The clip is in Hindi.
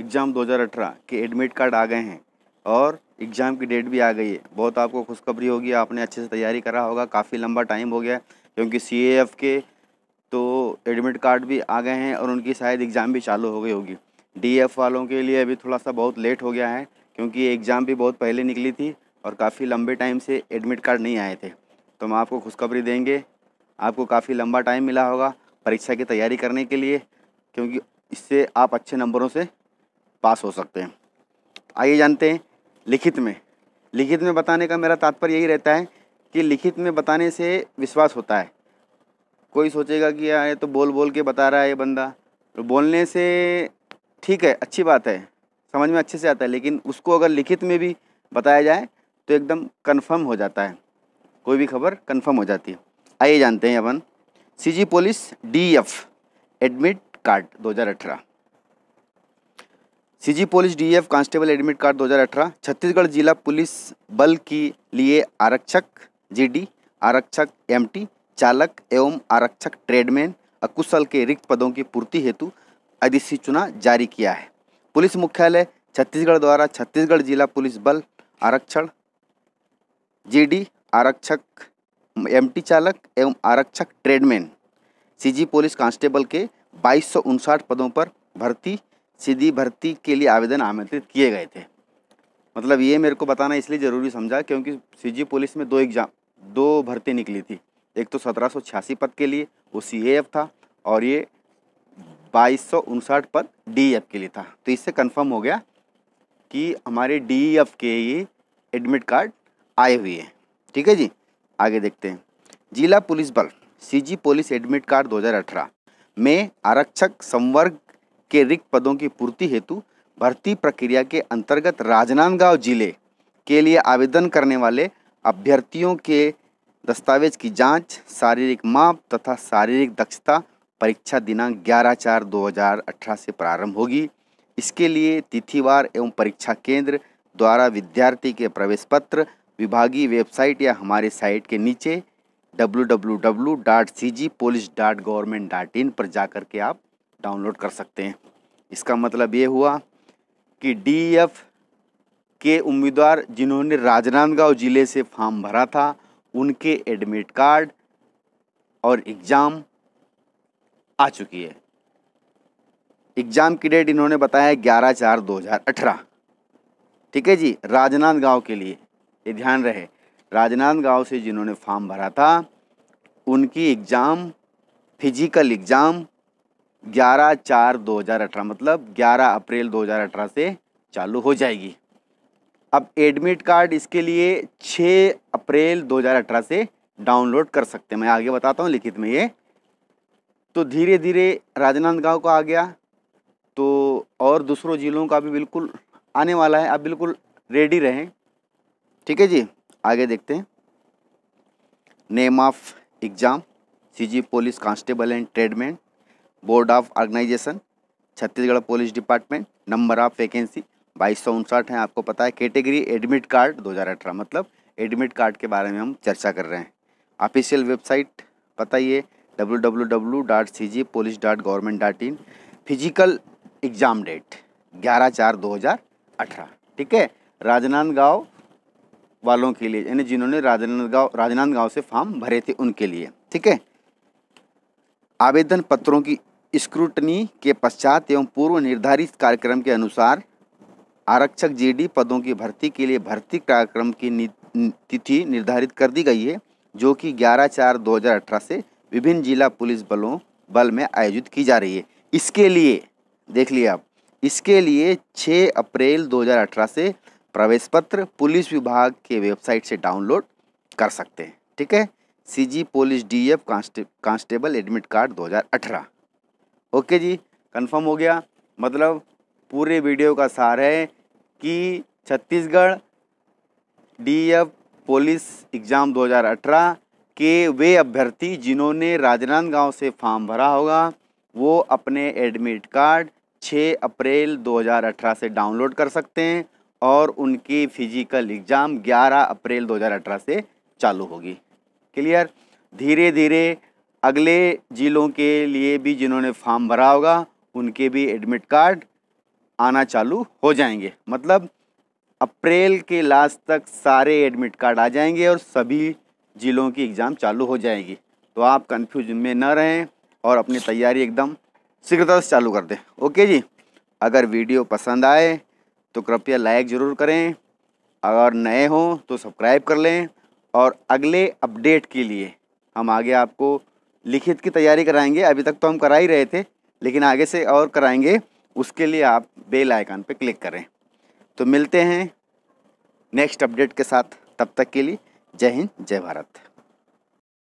एग्ज़ाम 2018 के एडमिट कार्ड आ गए हैं और एग्ज़ाम की डेट भी आ गई है बहुत आपको खुशखबरी होगी आपने अच्छे से तैयारी करा होगा काफ़ी लंबा टाइम हो गया क्योंकि सी के तो एडमिट कार्ड भी आ गए हैं और उनकी शायद एग्ज़ाम भी चालू हो गई होगी डी वालों के लिए अभी थोड़ा सा बहुत लेट हो गया है क्योंकि एग्ज़ाम भी बहुत पहले निकली थी और काफ़ी लंबे टाइम से एडमिट कार्ड नहीं आए थे तो हम आपको खुशखबरी देंगे आपको काफ़ी लंबा टाइम मिला होगा परीक्षा की तैयारी करने के लिए क्योंकि इससे आप अच्छे नंबरों से पास हो सकते हैं आइए जानते हैं लिखित में लिखित में बताने का मेरा तात्पर्य यही रहता है कि लिखित में बताने से विश्वास होता है कोई सोचेगा कि यार ये तो बोल बोल के बता रहा है ये बंदा तो बोलने से ठीक है अच्छी बात है समझ में अच्छे से आता है लेकिन उसको अगर लिखित में भी बताया जाए तो एकदम कन्फर्म हो जाता है कोई भी खबर कन्फर्म हो जाती है आइए जानते हैं अपन CG police F admit card दो हज़ार अठारह CG police DF constable admit card 2018 Chhattisgarh जिला पुलिस बल के लिए आरक्षक जीडी आरक्षक एमटी चालक एवं आरक्षक ट्रेडमैन अकुशल के रिक्त पदों की पूर्ति हेतु अधिसूचना जारी किया है पुलिस मुख्यालय छत्तीसगढ़ द्वारा छत्तीसगढ़ जिला पुलिस बल आरक्षण जीडी आरक्षक एमटी चालक एवं आरक्षक ट्रेडमैन सीजी पुलिस कांस्टेबल के बाईस पदों पर भर्ती सीधी भर्ती के लिए आवेदन आमंत्रित किए गए थे मतलब ये मेरे को बताना इसलिए ज़रूरी समझा क्योंकि सीजी पुलिस में दो एग्ज़ाम दो भर्ती निकली थी एक तो सत्रह पद के लिए वो सी था और ये बाईस पद डी e के लिए था तो इससे कन्फर्म हो गया कि हमारे डी e के ये एडमिट कार्ड आए हुए हैं ठीक है जी आगे देखते हैं जिला पुलिस बल सीजी पुलिस एडमिट कार्ड 2018 में आरक्षक संवर्ग के रिक्त पदों की पूर्ति हेतु भर्ती प्रक्रिया के अंतर्गत राजनांदगांव जिले के लिए आवेदन करने वाले अभ्यर्थियों के दस्तावेज की जांच शारीरिक माप तथा शारीरिक दक्षता परीक्षा दिनांक 11 चार 2018 से प्रारंभ होगी इसके लिए तिथिवार एवं परीक्षा केंद्र द्वारा विद्यार्थी के प्रवेश पत्र विभागीय वेबसाइट या हमारे साइट के नीचे W W W dot C G police dot government dot in पर जाकर के आप डाउनलोड कर सकते हैं इसका मतलब ये हुआ कि एफ के उम्मीदवार जिन्होंने राजनांदगांव ज़िले से फॉर्म भरा था उनके एडमिट कार्ड और एग्ज़ाम आ चुकी है एग्ज़ाम की डेट इन्होंने बताया ग्यारह चार दो हज़ार अठारह ठीक है जी राजनांदगांव के लिए ये ध्यान रहे राजनांदगांव से जिन्होंने फॉर्म भरा था उनकी एग्ज़ाम फिजिकल एग्ज़ाम ग्यारह चार दो हज़ार अठारह मतलब ग्यारह अप्रैल दो हज़ार अठारह से चालू हो जाएगी अब एडमिट कार्ड इसके लिए छः अप्रैल दो हज़ार अठारह से डाउनलोड कर सकते हैं मैं आगे बताता हूँ लिखित में ये तो धीरे धीरे राजनांदगांव का आ गया तो और दूसरों ज़िलों का भी बिल्कुल आने वाला है आप बिल्कुल रेडी रहें ठीक है जी आगे देखते हैं name of exam CG police constable and tradesman board of organisation Chhattisgarh police department number of vacancy बाईस सौ उनसठ है आपको पता है कैटेगरी एडमिट कार्ड दो हज़ार अठारह मतलब एडमिट कार्ड के बारे में हम चर्चा कर रहे हैं ऑफिशियल वेबसाइट पता ही है W W W dot C G police dot government dot in physical exam date ग्यारह चार दो हज़ार अठारह ठीक है राजनांदगांव वालों के लिए यानी जिन्होंने राजनांदगांव राजनांदगांव से फॉर्म भरे थे उनके लिए ठीक है आवेदन पत्रों की स्क्रूटनी के पश्चात एवं पूर्व निर्धारित कार्यक्रम के अनुसार आरक्षक जीडी पदों की भर्ती के लिए भर्ती कार्यक्रम की तिथि निर्धारित कर दी गई है जो कि 11 चार 2018 से विभिन्न जिला पुलिस बलों बल में आयोजित की जा रही है इसके लिए देख लिया आप इसके लिए 6 अप्रैल 2018 से प्रवेश पत्र पुलिस विभाग के वेबसाइट से डाउनलोड कर सकते हैं ठीक है C G police D F constable admit card 2018 okay जी कंफर्म हो गया मतलब पूरे वीडियो का सार है कि छत्तीसगढ़ एफ पुलिस एग्ज़ाम 2018 के वे अभ्यर्थी जिन्होंने राजनांदगांव से फॉर्म भरा होगा वो अपने एडमिट कार्ड 6 अप्रैल 2018 से डाउनलोड कर सकते हैं और उनकी फिजिकल एग्ज़ाम 11 अप्रैल 2018 से चालू होगी क्लियर धीरे धीरे अगले ज़िलों के लिए भी जिन्होंने फॉर्म भरा होगा उनके भी एडमिट कार्ड आना चालू हो जाएंगे मतलब अप्रैल के लास्ट तक सारे एडमिट कार्ड आ जाएंगे और सभी ज़िलों की एग्ज़ाम चालू हो जाएगी तो आप कन्फ्यूजन में न रहें और अपनी तैयारी एकदम शीघ्रता से चालू कर दें ओके जी अगर वीडियो पसंद आए तो कृपया लाइक ज़रूर करें अगर नए हों तो सब्सक्राइब कर लें और अगले अपडेट के लिए हम आगे आपको लिखित की तैयारी कराएंगे अभी तक तो हम करा ही रहे थे लेकिन आगे से और कराएंगे उसके लिए आप बेल आइकन पर क्लिक करें तो मिलते हैं नेक्स्ट अपडेट के साथ तब तक के लिए जय हिंद जय भारत